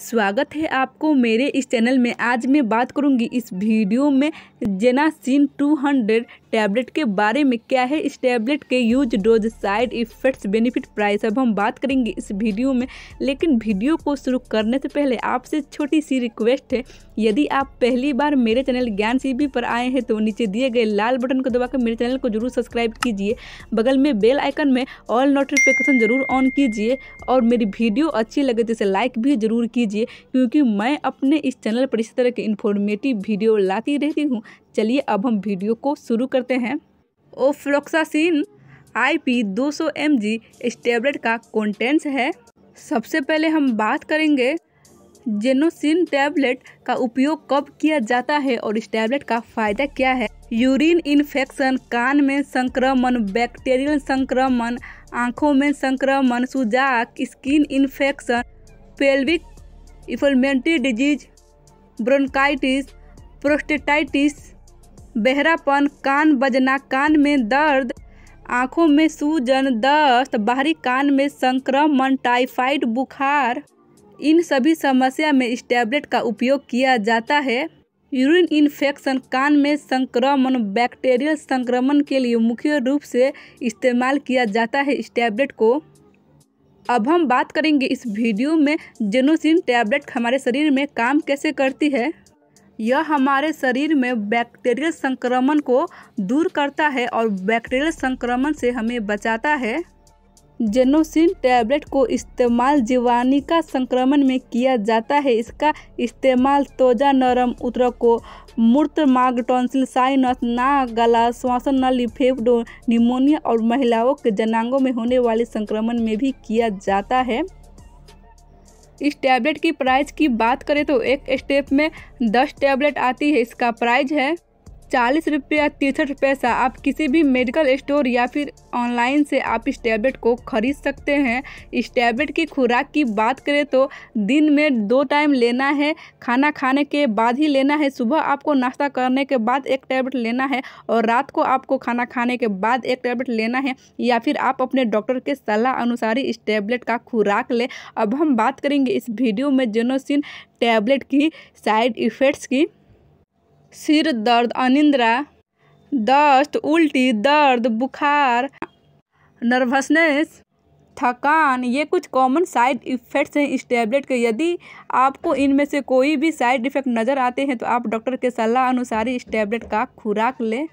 स्वागत है आपको मेरे इस चैनल में आज मैं बात करूंगी इस वीडियो में जेनासिन 200 टैबलेट के बारे में क्या है इस टैबलेट के use dose side effects benefit price अब हम बात करेंगे इस वीडियो में लेकिन वीडियो को शुरू करने से पहले आपसे छोटी सी रिक्वेस्ट है यदि आप पहली बार मेरे चैनल ज्ञान सी पर आए हैं तो नीचे दिए गए लाल बटन को दबाकर मेरे चैनल को जरूर सब्सक्राइब कीजिए बगल में बेल आइकन में ऑल नोटिफिकेशन जरूर ऑन कीजिए और मेरी वीडियो अच्छी लगे तो इसे लाइक भी जरूर कीजिए क्योंकि मैं अपने इस चैनल पर इस तरह के इन्फॉर्मेटिव वीडियो लाती रहती हूँ चलिए अब हम वीडियो को शुरू करते हैं ओफ्लोक्सासिन आई पी दो सौ एम जी इस टेबलेट का कॉन्टेंट्स है सबसे पहले हम बात करेंगे जेनोसिन टैबलेट का उपयोग कब किया जाता है और इस टैबलेट का फायदा क्या है यूरिन इन्फेक्शन कान में संक्रमण बैक्टीरियल संक्रमण आंखों में संक्रमण सुजाक skin infection pelvic inflammatory disease bronchitis prostatitis बहरापन कान बजना कान में दर्द आंखों में सूजन दस्त बाहरी कान में संक्रमण टाइफाइड बुखार इन सभी समस्या में इस टैबलेट का उपयोग किया जाता है यूरिन इन्फेक्शन कान में संक्रमण बैक्टीरियल संक्रमण के लिए मुख्य रूप से इस्तेमाल किया जाता है इस टैबलेट को अब हम बात करेंगे इस वीडियो में जेनोसिन टैबलेट हमारे शरीर में काम कैसे करती है यह हमारे शरीर में बैक्टीरियल संक्रमण को दूर करता है और बैक्टीरियल संक्रमण से हमें बचाता है जेनोसिन टैबलेट को इस्तेमाल जीवाणिका संक्रमण में किया जाता है इसका इस्तेमाल तोजा नरम उतर को मूर्त मार्ग टॉन्सिल साइनस ना गला श्वासन नली फेफड़ों निमोनिया और महिलाओं के जनांगों में होने वाले संक्रमण में भी किया जाता है इस टैबलेट की प्राइस की बात करें तो एक स्टेप में दस टैबलेट आती है इसका प्राइज है चालीस रुपया तिरसठ पैसा आप किसी भी मेडिकल स्टोर या फिर ऑनलाइन से आप इस टैबलेट को खरीद सकते हैं इस टैबलेट की खुराक की बात करें तो दिन में दो टाइम लेना है खाना खाने के बाद ही लेना है सुबह आपको नाश्ता करने के बाद एक टैबलेट लेना है और रात को आपको खाना खाने के बाद एक टैबलेट लेना है या फिर आप अपने डॉक्टर के सलाह अनुसार ही इस टैबलेट का खुराक लें अब हम बात करेंगे इस वीडियो में जेनोसिन टैबलेट की साइड इफ़ेक्ट्स की सिर दर्द अनिंद्रा दस्त उल्टी दर्द बुखार नर्वसनेस थकान ये कुछ कॉमन साइड इफ़ेक्ट्स हैं इस टैबलेट के यदि आपको इनमें से कोई भी साइड इफ़ेक्ट नज़र आते हैं तो आप डॉक्टर के सलाह अनुसार इस टैबलेट का खुराक लें